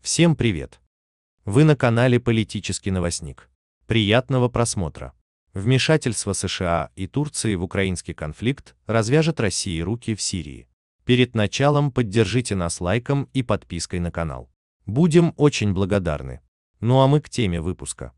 Всем привет! Вы на канале «Политический новостник». Приятного просмотра! Вмешательство США и Турции в украинский конфликт развяжет России руки в Сирии. Перед началом поддержите нас лайком и подпиской на канал. Будем очень благодарны. Ну а мы к теме выпуска.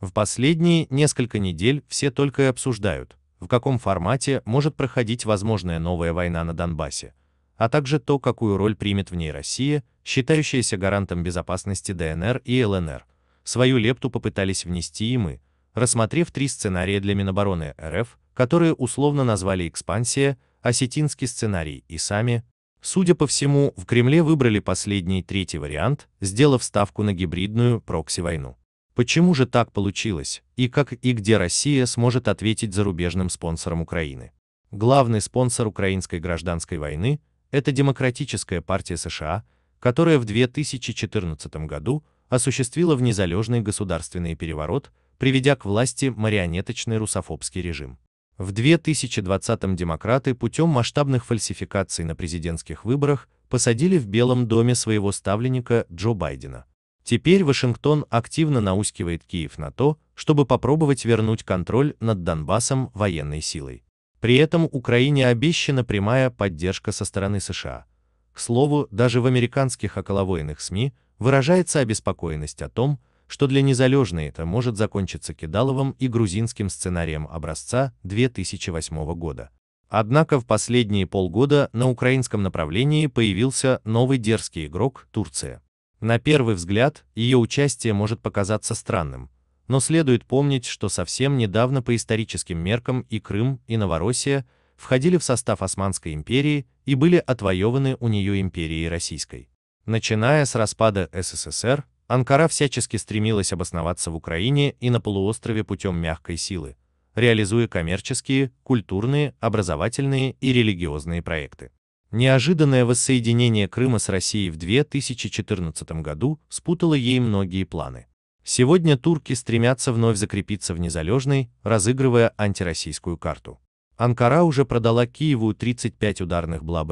В последние несколько недель все только и обсуждают, в каком формате может проходить возможная новая война на Донбассе, а также то, какую роль примет в ней Россия, считающаяся гарантом безопасности ДНР и ЛНР. Свою лепту попытались внести и мы, рассмотрев три сценария для Минобороны РФ, которые условно назвали «экспансия», «осетинский сценарий» и сами. Судя по всему, в Кремле выбрали последний третий вариант, сделав ставку на гибридную прокси-войну. Почему же так получилось, и как и где Россия сможет ответить зарубежным спонсорам Украины? Главный спонсор украинской гражданской войны – это Демократическая партия США, которая в 2014 году осуществила внезалежный государственный переворот, приведя к власти марионеточный русофобский режим. В 2020-м демократы путем масштабных фальсификаций на президентских выборах посадили в Белом доме своего ставленника Джо Байдена – Теперь Вашингтон активно наускивает Киев на то, чтобы попробовать вернуть контроль над Донбассом военной силой. При этом Украине обещана прямая поддержка со стороны США. К слову, даже в американских околовойных СМИ выражается обеспокоенность о том, что для незалежной это может закончиться кидаловым и грузинским сценарием образца 2008 года. Однако в последние полгода на украинском направлении появился новый дерзкий игрок – Турция. На первый взгляд, ее участие может показаться странным, но следует помнить, что совсем недавно по историческим меркам и Крым, и Новороссия входили в состав Османской империи и были отвоеваны у нее империей Российской. Начиная с распада СССР, Анкара всячески стремилась обосноваться в Украине и на полуострове путем мягкой силы, реализуя коммерческие, культурные, образовательные и религиозные проекты. Неожиданное воссоединение Крыма с Россией в 2014 году спутало ей многие планы. Сегодня турки стремятся вновь закрепиться в незалежной, разыгрывая антироссийскую карту. Анкара уже продала Киеву 35 ударных бла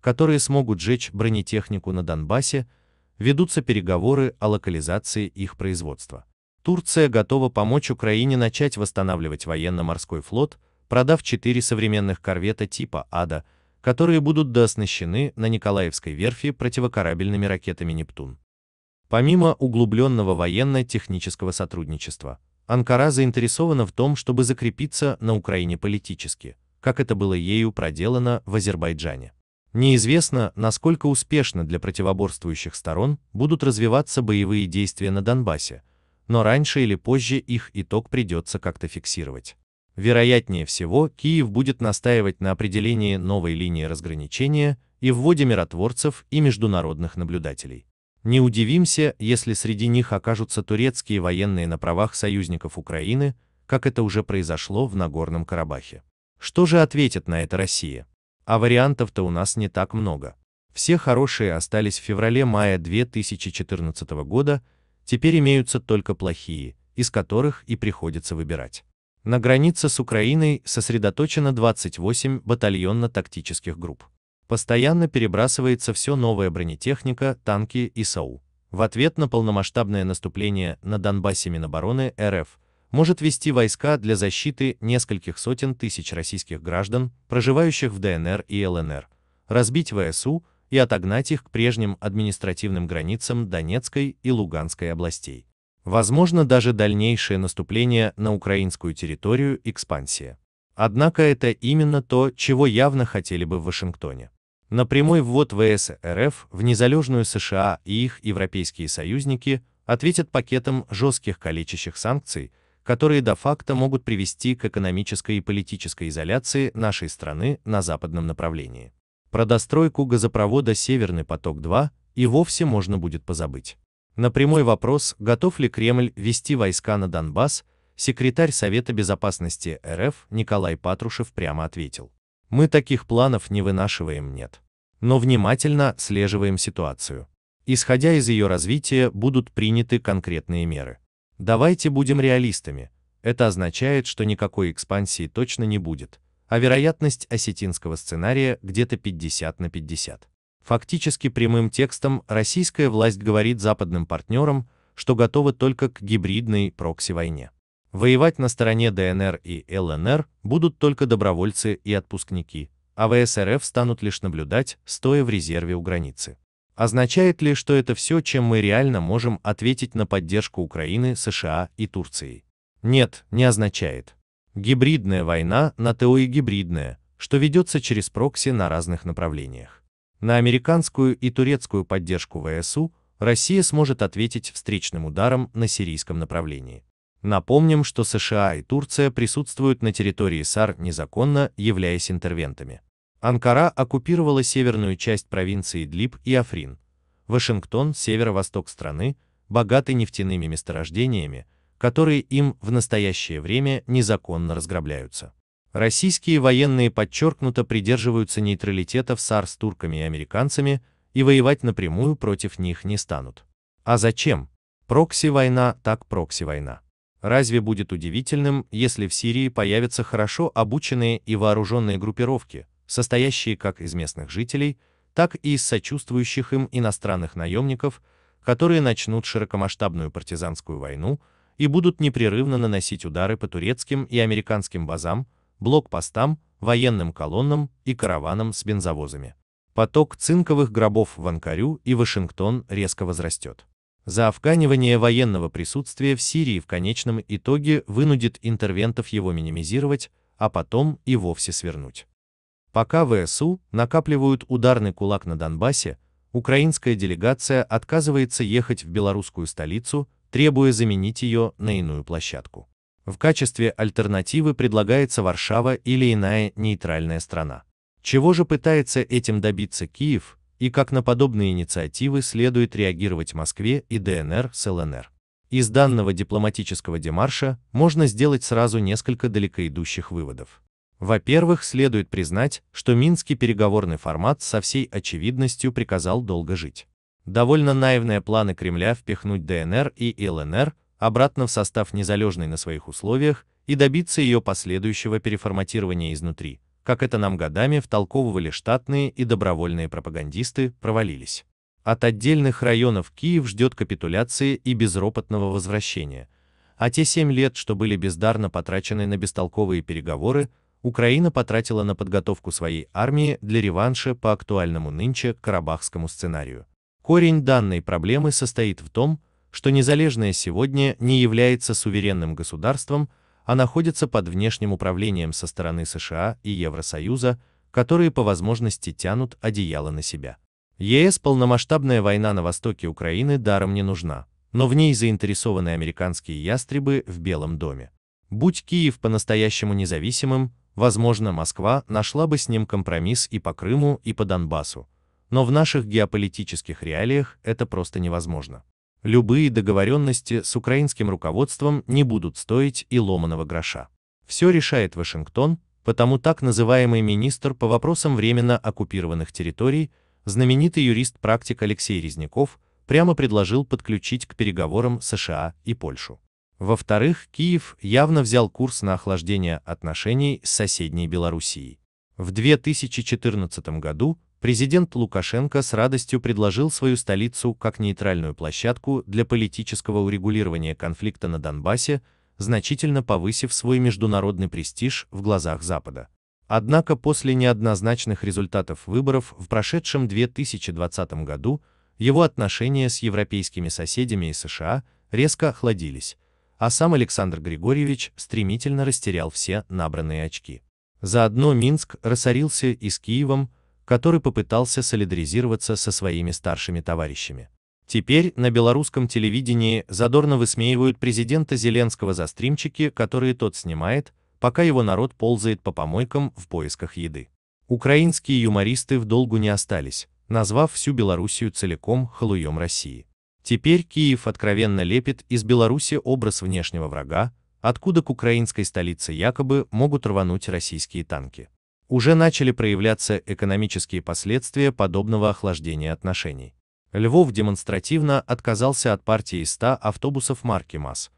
которые смогут сжечь бронетехнику на Донбассе, ведутся переговоры о локализации их производства. Турция готова помочь Украине начать восстанавливать военно-морской флот, продав 4 современных корвета типа «Ада», которые будут дооснащены на Николаевской верфи противокорабельными ракетами «Нептун». Помимо углубленного военно-технического сотрудничества, Анкара заинтересована в том, чтобы закрепиться на Украине политически, как это было ею проделано в Азербайджане. Неизвестно, насколько успешно для противоборствующих сторон будут развиваться боевые действия на Донбассе, но раньше или позже их итог придется как-то фиксировать. Вероятнее всего, Киев будет настаивать на определении новой линии разграничения и вводе миротворцев и международных наблюдателей. Не удивимся, если среди них окажутся турецкие военные на правах союзников Украины, как это уже произошло в Нагорном Карабахе. Что же ответит на это Россия? А вариантов-то у нас не так много. Все хорошие остались в феврале-мае 2014 года, теперь имеются только плохие, из которых и приходится выбирать. На границе с Украиной сосредоточено 28 батальонно-тактических групп. Постоянно перебрасывается все новая бронетехника, танки и САУ. В ответ на полномасштабное наступление на Донбассе Минобороны РФ может вести войска для защиты нескольких сотен тысяч российских граждан, проживающих в ДНР и ЛНР, разбить ВСУ и отогнать их к прежним административным границам Донецкой и Луганской областей. Возможно даже дальнейшее наступление на украинскую территорию экспансия. Однако это именно то, чего явно хотели бы в Вашингтоне. На прямой ввод ВС РФ в незалежную США и их европейские союзники ответят пакетом жестких калечащих санкций, которые де-факто могут привести к экономической и политической изоляции нашей страны на западном направлении. Про достройку газопровода «Северный поток-2» и вовсе можно будет позабыть. На прямой вопрос, готов ли Кремль вести войска на Донбасс, секретарь Совета безопасности РФ Николай Патрушев прямо ответил. Мы таких планов не вынашиваем, нет. Но внимательно слеживаем ситуацию. Исходя из ее развития, будут приняты конкретные меры. Давайте будем реалистами. Это означает, что никакой экспансии точно не будет, а вероятность осетинского сценария где-то 50 на 50. Фактически прямым текстом российская власть говорит западным партнерам, что готова только к гибридной прокси-войне. Воевать на стороне ДНР и ЛНР будут только добровольцы и отпускники, а ВСРФ станут лишь наблюдать, стоя в резерве у границы. Означает ли, что это все, чем мы реально можем ответить на поддержку Украины, США и Турции? Нет, не означает. Гибридная война на ТО и гибридная, что ведется через прокси на разных направлениях. На американскую и турецкую поддержку ВСУ Россия сможет ответить встречным ударом на сирийском направлении. Напомним, что США и Турция присутствуют на территории САР незаконно, являясь интервентами. Анкара оккупировала северную часть провинции Длиб и Африн. Вашингтон, северо-восток страны, богатый нефтяными месторождениями, которые им в настоящее время незаконно разграбляются. Российские военные подчеркнуто придерживаются нейтралитета в САР с турками и американцами и воевать напрямую против них не станут. А зачем? Прокси-война так прокси-война. Разве будет удивительным, если в Сирии появятся хорошо обученные и вооруженные группировки, состоящие как из местных жителей, так и из сочувствующих им иностранных наемников, которые начнут широкомасштабную партизанскую войну и будут непрерывно наносить удары по турецким и американским базам, блокпостам, военным колоннам и караванам с бензовозами. Поток цинковых гробов в Анкарю и Вашингтон резко возрастет. Заовканивание военного присутствия в Сирии в конечном итоге вынудит интервентов его минимизировать, а потом и вовсе свернуть. Пока ВСУ накапливают ударный кулак на Донбассе, украинская делегация отказывается ехать в белорусскую столицу, требуя заменить ее на иную площадку. В качестве альтернативы предлагается Варшава или иная нейтральная страна. Чего же пытается этим добиться Киев, и как на подобные инициативы следует реагировать Москве и ДНР с ЛНР? Из данного дипломатического демарша можно сделать сразу несколько далекоидущих выводов. Во-первых, следует признать, что минский переговорный формат со всей очевидностью приказал долго жить. Довольно наивные планы Кремля впихнуть ДНР и ЛНР обратно в состав незалежной на своих условиях и добиться ее последующего переформатирования изнутри, как это нам годами втолковывали штатные и добровольные пропагандисты, провалились. От отдельных районов Киев ждет капитуляции и безропотного возвращения, а те семь лет, что были бездарно потрачены на бестолковые переговоры, Украина потратила на подготовку своей армии для реванша по актуальному нынче карабахскому сценарию. Корень данной проблемы состоит в том, что незалежное сегодня не является суверенным государством, а находится под внешним управлением со стороны США и Евросоюза, которые по возможности тянут одеяло на себя. ЕС полномасштабная война на востоке Украины даром не нужна, но в ней заинтересованы американские ястребы в Белом доме. Будь Киев по-настоящему независимым, возможно, Москва нашла бы с ним компромисс и по Крыму, и по Донбассу. Но в наших геополитических реалиях это просто невозможно. Любые договоренности с украинским руководством не будут стоить и ломаного гроша. Все решает Вашингтон, потому так называемый министр по вопросам временно оккупированных территорий, знаменитый юрист-практик Алексей Резняков, прямо предложил подключить к переговорам США и Польшу. Во-вторых, Киев явно взял курс на охлаждение отношений с соседней Белоруссией. В 2014 году президент Лукашенко с радостью предложил свою столицу как нейтральную площадку для политического урегулирования конфликта на Донбассе, значительно повысив свой международный престиж в глазах Запада. Однако после неоднозначных результатов выборов в прошедшем 2020 году его отношения с европейскими соседями и США резко охладились, а сам Александр Григорьевич стремительно растерял все набранные очки. Заодно Минск рассорился и с Киевом, который попытался солидаризироваться со своими старшими товарищами. Теперь на белорусском телевидении задорно высмеивают президента Зеленского за стримчики, которые тот снимает, пока его народ ползает по помойкам в поисках еды. Украинские юмористы в долгу не остались, назвав всю Белоруссию целиком халуем России. Теперь Киев откровенно лепит из Беларуси образ внешнего врага, откуда к украинской столице якобы могут рвануть российские танки уже начали проявляться экономические последствия подобного охлаждения отношений. Львов демонстративно отказался от партии 100 автобусов марки МАЗ.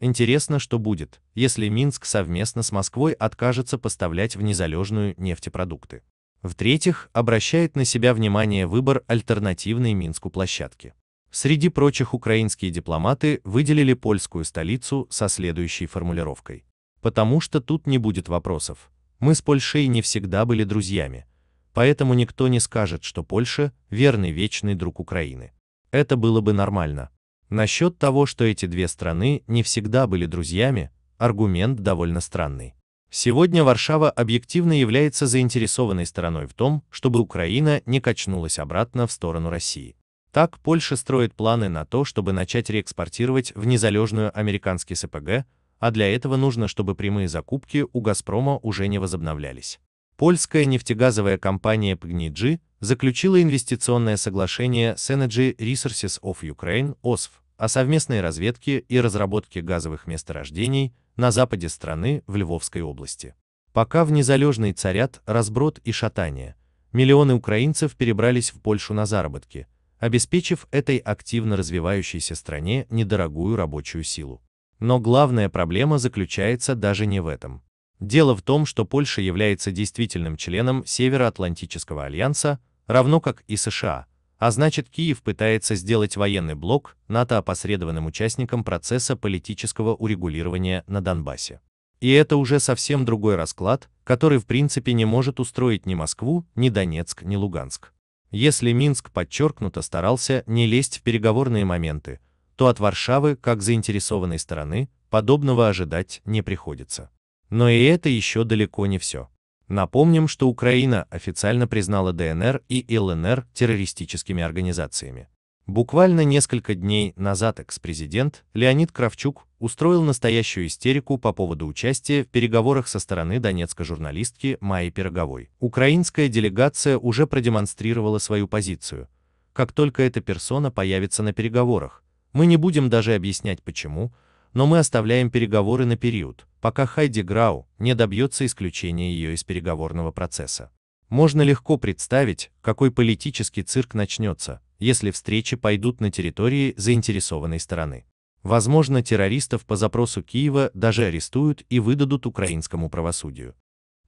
Интересно, что будет, если Минск совместно с Москвой откажется поставлять в незалежную нефтепродукты. В-третьих, обращает на себя внимание выбор альтернативной Минску площадки. Среди прочих украинские дипломаты выделили польскую столицу со следующей формулировкой. Потому что тут не будет вопросов, мы с Польшей не всегда были друзьями, поэтому никто не скажет, что Польша – верный вечный друг Украины. Это было бы нормально. Насчет того, что эти две страны не всегда были друзьями, аргумент довольно странный. Сегодня Варшава объективно является заинтересованной стороной в том, чтобы Украина не качнулась обратно в сторону России. Так Польша строит планы на то, чтобы начать реэкспортировать в незалежную американский СПГ, а для этого нужно, чтобы прямые закупки у «Газпрома» уже не возобновлялись. Польская нефтегазовая компания PGNiG заключила инвестиционное соглашение с Energy Resources of Ukraine OSF о совместной разведке и разработке газовых месторождений на западе страны в Львовской области. Пока в незалежный царят разброд и шатание, миллионы украинцев перебрались в Польшу на заработки, обеспечив этой активно развивающейся стране недорогую рабочую силу. Но главная проблема заключается даже не в этом. Дело в том, что Польша является действительным членом Североатлантического альянса, равно как и США, а значит Киев пытается сделать военный блок НАТО опосредованным участником процесса политического урегулирования на Донбассе. И это уже совсем другой расклад, который в принципе не может устроить ни Москву, ни Донецк, ни Луганск. Если Минск подчеркнуто старался не лезть в переговорные моменты, то от Варшавы, как заинтересованной стороны, подобного ожидать не приходится. Но и это еще далеко не все. Напомним, что Украина официально признала ДНР и ЛНР террористическими организациями. Буквально несколько дней назад экс-президент Леонид Кравчук устроил настоящую истерику по поводу участия в переговорах со стороны донецкой журналистки Майи Пироговой. Украинская делегация уже продемонстрировала свою позицию. Как только эта персона появится на переговорах, мы не будем даже объяснять почему, но мы оставляем переговоры на период, пока Хайди Грау не добьется исключения ее из переговорного процесса. Можно легко представить, какой политический цирк начнется, если встречи пойдут на территории заинтересованной стороны. Возможно, террористов по запросу Киева даже арестуют и выдадут украинскому правосудию.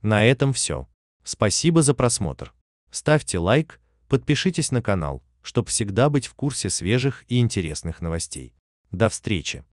На этом все. Спасибо за просмотр. Ставьте лайк, подпишитесь на канал, чтобы всегда быть в курсе свежих и интересных новостей. До встречи!